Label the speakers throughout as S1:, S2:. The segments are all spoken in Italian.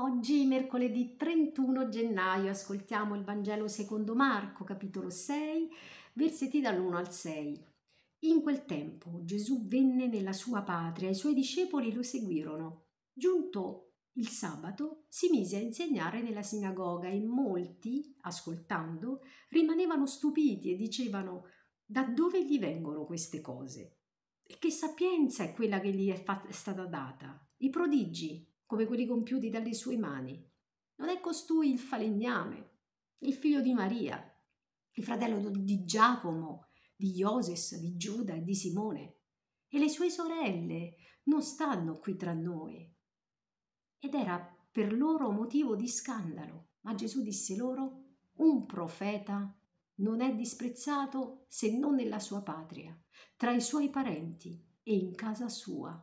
S1: Oggi, mercoledì 31 gennaio, ascoltiamo il Vangelo secondo Marco, capitolo 6, versetti dall'1 al 6. In quel tempo Gesù venne nella sua patria e i suoi discepoli lo seguirono. Giunto il sabato, si mise a insegnare nella sinagoga e molti, ascoltando, rimanevano stupiti e dicevano da dove gli vengono queste cose? E che sapienza è quella che gli è, fatta, è stata data? I prodigi come quelli compiuti dalle sue mani. Non è costui il falegname, il figlio di Maria, il fratello di Giacomo, di Ioses, di Giuda e di Simone. E le sue sorelle non stanno qui tra noi. Ed era per loro motivo di scandalo, ma Gesù disse loro, un profeta non è disprezzato se non nella sua patria, tra i suoi parenti e in casa sua.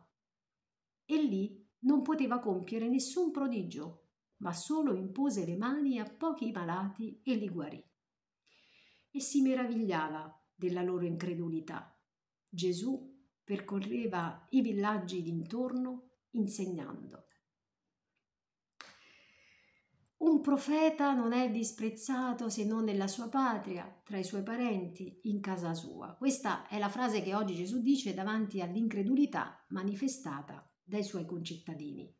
S1: E lì non poteva compiere nessun prodigio, ma solo impose le mani a pochi malati e li guarì. E si meravigliava della loro incredulità. Gesù percorreva i villaggi d'intorno insegnando. Un profeta non è disprezzato se non nella sua patria, tra i suoi parenti, in casa sua. Questa è la frase che oggi Gesù dice davanti all'incredulità manifestata dai suoi concittadini.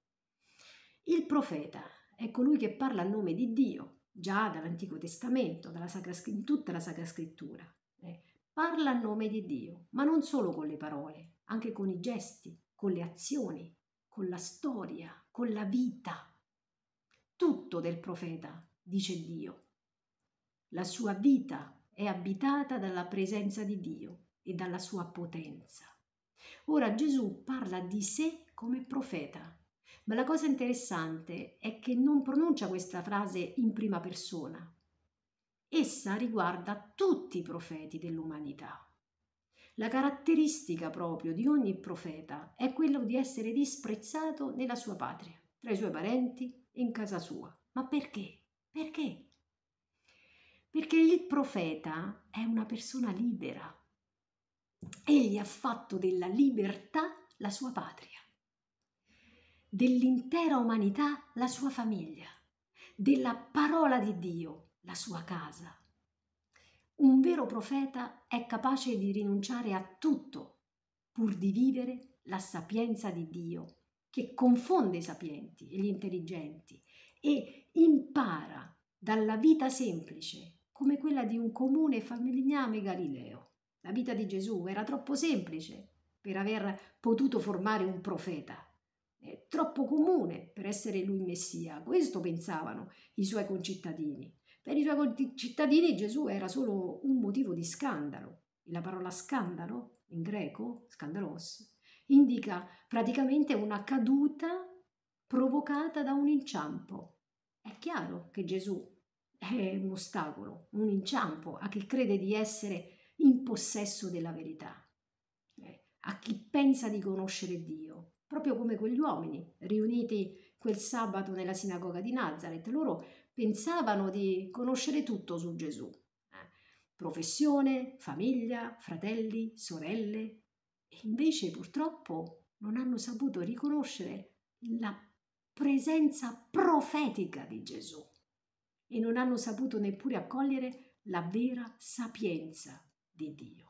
S1: Il profeta è colui che parla a nome di Dio, già dall'Antico Testamento, dalla Sacra, in tutta la Sacra Scrittura. Eh, parla a nome di Dio, ma non solo con le parole, anche con i gesti, con le azioni, con la storia, con la vita. Tutto del profeta, dice Dio. La sua vita è abitata dalla presenza di Dio e dalla sua potenza. Ora Gesù parla di sé come profeta, ma la cosa interessante è che non pronuncia questa frase in prima persona. Essa riguarda tutti i profeti dell'umanità. La caratteristica proprio di ogni profeta è quello di essere disprezzato nella sua patria, tra i suoi parenti e in casa sua. Ma perché? Perché? Perché il profeta è una persona libera, egli ha fatto della libertà la sua patria, dell'intera umanità la sua famiglia, della parola di Dio la sua casa. Un vero profeta è capace di rinunciare a tutto pur di vivere la sapienza di Dio, che confonde i sapienti e gli intelligenti e impara dalla vita semplice come quella di un comune famigliame Galileo la vita di Gesù era troppo semplice per aver potuto formare un profeta, è troppo comune per essere lui Messia. Questo pensavano i suoi concittadini. Per i suoi concittadini Gesù era solo un motivo di scandalo. E la parola scandalo, in greco, scandalos, indica praticamente una caduta provocata da un inciampo. È chiaro che Gesù è un ostacolo, un inciampo a chi crede di essere in possesso della verità, eh, a chi pensa di conoscere Dio, proprio come quegli uomini riuniti quel sabato nella sinagoga di Nazareth. Loro pensavano di conoscere tutto su Gesù. Eh, professione, famiglia, fratelli, sorelle. E invece purtroppo non hanno saputo riconoscere la presenza profetica di Gesù e non hanno saputo neppure accogliere la vera sapienza di Dio.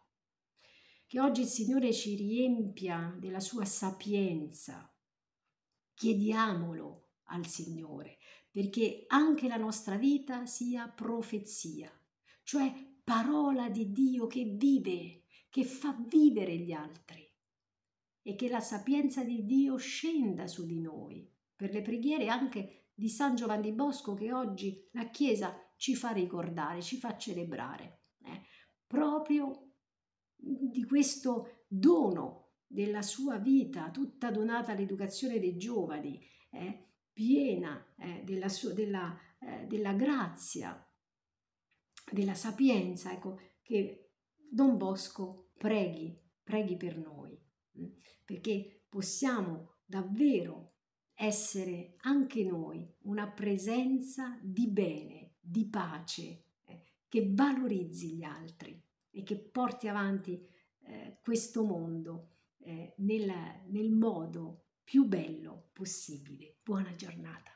S1: Che oggi il Signore ci riempia della sua sapienza. Chiediamolo al Signore perché anche la nostra vita sia profezia, cioè parola di Dio che vive, che fa vivere gli altri e che la sapienza di Dio scenda su di noi per le preghiere anche di San Giovanni Bosco che oggi la Chiesa ci fa ricordare, ci fa celebrare proprio mhmm, di questo dono della sua vita, tutta donata all'educazione dei giovani, eh, piena eh, della, sua, della, eh, della grazia, della sapienza, ecco, che Don Bosco preghi, preghi per noi, perché possiamo davvero essere anche noi una presenza di bene, di pace, che valorizzi gli altri e che porti avanti eh, questo mondo eh, nel, nel modo più bello possibile. Buona giornata.